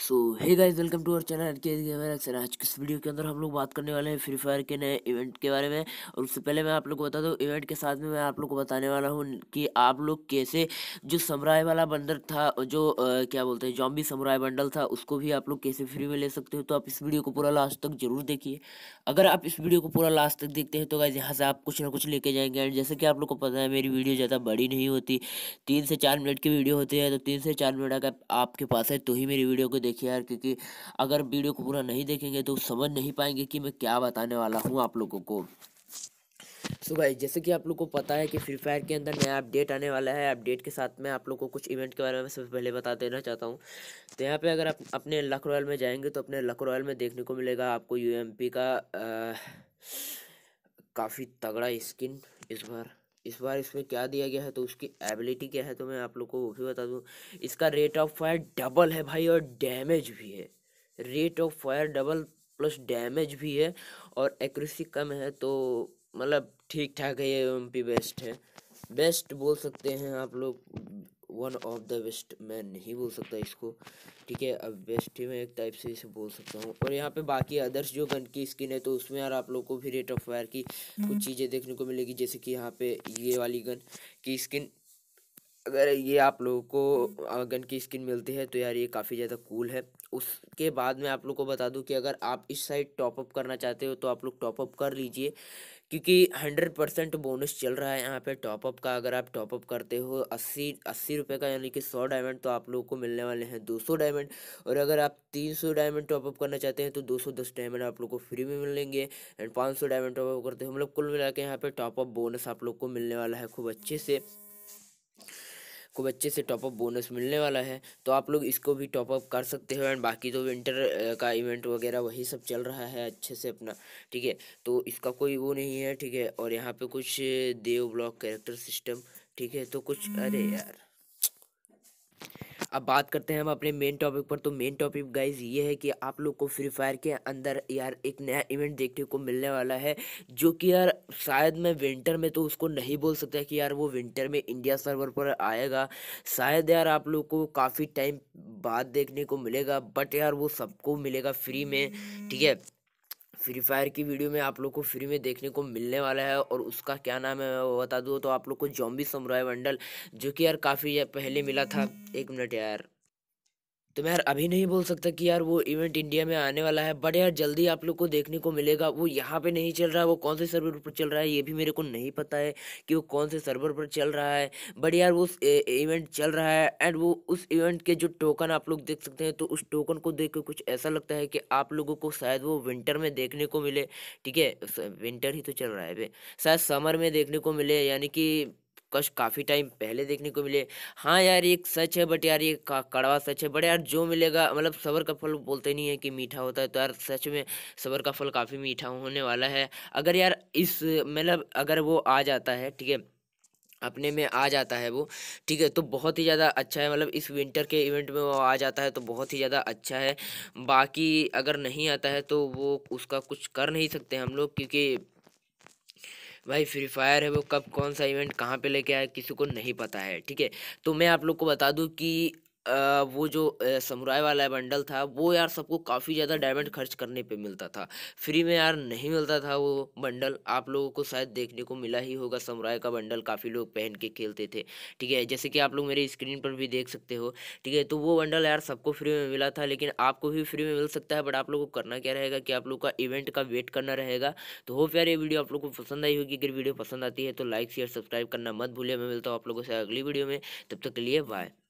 So hey guys welcome to our channel K gamer अक्सर आज किस वीडियो के अंदर हम लोग बात करने वाले हैं फ्री फायर के नए इवेंट के बारे में और उससे पहले मैं आप लोग को बता दूँ इवेंट के साथ में मैं आप लोग को बताने वाला हूँ कि आप लोग कैसे जो समराय वाला बंडल था जो आ, क्या बोलते हैं जॉम्बी समराय बंडल था उसको भी आप लोग कैसे फ्री में ले सकते हो तो आप इस वीडियो को पूरा लास्ट तक जरूर देखिए अगर आप इस वीडियो को पूरा लास्ट तक देखते हैं तो गाइज यहाँ से आप कुछ ना कुछ लेके जाएंगे एंड जैसे कि आप लोग को पता है मेरी वीडियो ज़्यादा बड़ी नहीं होती तीन से चार मिनट की वीडियो होती है तो तीन से चार मिनट अगर आपके पास है तो ही मेरी वीडियो को देखिए यार क्योंकि अगर वीडियो को पूरा नहीं देखेंगे तो समझ नहीं पाएंगे कि मैं क्या बताने वाला हूँ आप लोगों को सो भाई जैसे कि आप लोग को पता है कि फ्री फायर के अंदर नया अपडेट आने वाला है अपडेट के साथ में आप लोग को कुछ इवेंट के बारे में सबसे पहले बता देना चाहता हूँ तो यहाँ पे अगर आप अपने लक रॉयल में जाएंगे तो अपने लक रॉयल में देखने को मिलेगा आपको यूएमपी का काफ़ी तगड़ा स्किन इस बार इस बार इसमें क्या दिया गया है तो उसकी एबिलिटी क्या है तो मैं आप लोग को वो भी बता दूँ इसका रेट ऑफ फायर डबल है भाई और डैमेज भी है rate of fire double plus damage भी है और एक्यूरेसी कम है तो मतलब ठीक ठाक है ये एम बेस्ट है बेस्ट बोल सकते हैं आप लोग वन ऑफ द बेस्ट मैं नहीं बोल सकता इसको ठीक है अब बेस्ट ही मैं एक टाइप से इसे बोल सकता हूँ और यहाँ पे बाकी अदर्स जो गन की स्किन है तो उसमें यार आप लोग को भी रेट ऑफ फायर की हम्म। कुछ चीज़ें देखने को मिलेगी जैसे कि यहाँ पे ये वाली गन की स्किन अगर ये आप लोगों को गन की स्किन मिलती है तो यार ये काफ़ी ज़्यादा कूल है उसके बाद मैं आप लोग को बता दूँ कि अगर आप इस साइड टॉपअप करना चाहते हो तो आप लोग टॉपअप कर लीजिए क्योंकि हंड्रेड परसेंट बोनस चल रहा है यहाँ पे टॉपअप का अगर आप टॉपअप करते हो अस्सी अस्सी रुपये का यानी कि सौ डायमंड तो आप लोगों को मिलने वाले हैं दो सौ डायमंड और अगर आप तीन सौ डायमंड टॉपअप करना चाहते हैं तो दो सौ दस डायमंड आप लोग को फ्री में मिलेंगे एंड पाँच सौ डायमंड टॉपअप करते हो मतलब कुल मिला के यहाँ पर टॉपअप बोनस आप लोग को मिलने वाला है खूब अच्छे से को बच्चे से टॉपअप बोनस मिलने वाला है तो आप लोग इसको भी टॉपअप कर सकते हो एंड बाकी तो विंटर का इवेंट वगैरह वही सब चल रहा है अच्छे से अपना ठीक है तो इसका कोई वो नहीं है ठीक है और यहाँ पे कुछ देव ब्लॉक कैरेक्टर सिस्टम ठीक है तो कुछ अरे यार अब बात करते हैं हम अपने मेन टॉपिक पर तो मेन टॉपिक गाइज ये है कि आप लोग को फ्री फायर के अंदर यार एक नया इवेंट देखने को मिलने वाला है जो कि यार शायद मैं विंटर में तो उसको नहीं बोल सकता कि यार वो विंटर में इंडिया सर्वर पर आएगा शायद यार आप लोग को काफ़ी टाइम बाद देखने को मिलेगा बट यार वो सबको मिलेगा फ्री में ठीक है फ्री फायर की वीडियो में आप लोग को फ्री में देखने को मिलने वाला है और उसका क्या नाम है मैं बता दूँ तो आप लोग को जॉम्बी समुराय बंडल जो कि यार काफ़ी पहले मिला था एक मिनट यार तो मैं यार अभी नहीं बोल सकता कि यार वो इवेंट इंडिया में आने वाला है बट यार जल्दी आप लोग को देखने को मिलेगा वो यहाँ पे नहीं चल रहा है वो कौन से सर्वर पर चल रहा है ये भी मेरे को नहीं पता है कि वो कौन से सर्वर पर चल रहा है बट यार वो इवेंट चल रहा है एंड वो उस इवेंट के जो टोकन आप लोग देख सकते हैं तो उस टोकन को देख के कुछ ऐसा लगता है कि आप लोगों को शायद वो विंटर में देखने को मिले ठीक है विंटर ही तो चल रहा है शायद समर में देखने को मिले यानी कि कश काफ़ी टाइम पहले देखने को मिले हाँ यार एक सच है बट यार ये कड़वा सच है बट यार जो मिलेगा मतलब सबर का फल बोलते नहीं है कि मीठा होता है तो यार सच में सबर का फल काफ़ी मीठा होने वाला है अगर यार इस मतलब अगर वो आ जाता है ठीक है अपने में आ जाता है वो ठीक है तो बहुत ही ज़्यादा अच्छा है मतलब इस विंटर के इवेंट में वो आ जाता है तो बहुत ही ज़्यादा अच्छा है बाकी अगर नहीं आता है तो वो उसका कुछ कर नहीं सकते हम लोग क्योंकि भाई फ्री फायर है वो कब कौन सा इवेंट कहाँ पे लेके आया किसी को नहीं पता है ठीक है तो मैं आप लोग को बता दूँ कि वो जो समुराय वाला बंडल था वो यार सबको काफ़ी ज़्यादा डायमंड खर्च करने पे मिलता था फ्री में यार नहीं मिलता था वो बंडल आप लोगों को शायद देखने को मिला ही होगा समुराय का बंडल काफ़ी लोग पहन के खेलते थे ठीक है जैसे कि आप लोग मेरे स्क्रीन पर भी देख सकते हो ठीक है तो वो बंडल यार सबको फ्री में मिला था लेकिन आपको भी फ्री में मिल सकता है बट आप लोग को करना क्या रहेगा कि आप लोग का इवेंट का वेट करना रहेगा तो होप यार ये वीडियो आप लोग को पसंद आई होगी अगर वीडियो पसंद आती है तो लाइक शेयर सब्सक्राइब करना मत भूलिए मैं मिलता हूँ आप लोगों से अगली वीडियो में तब तक के लिए बाय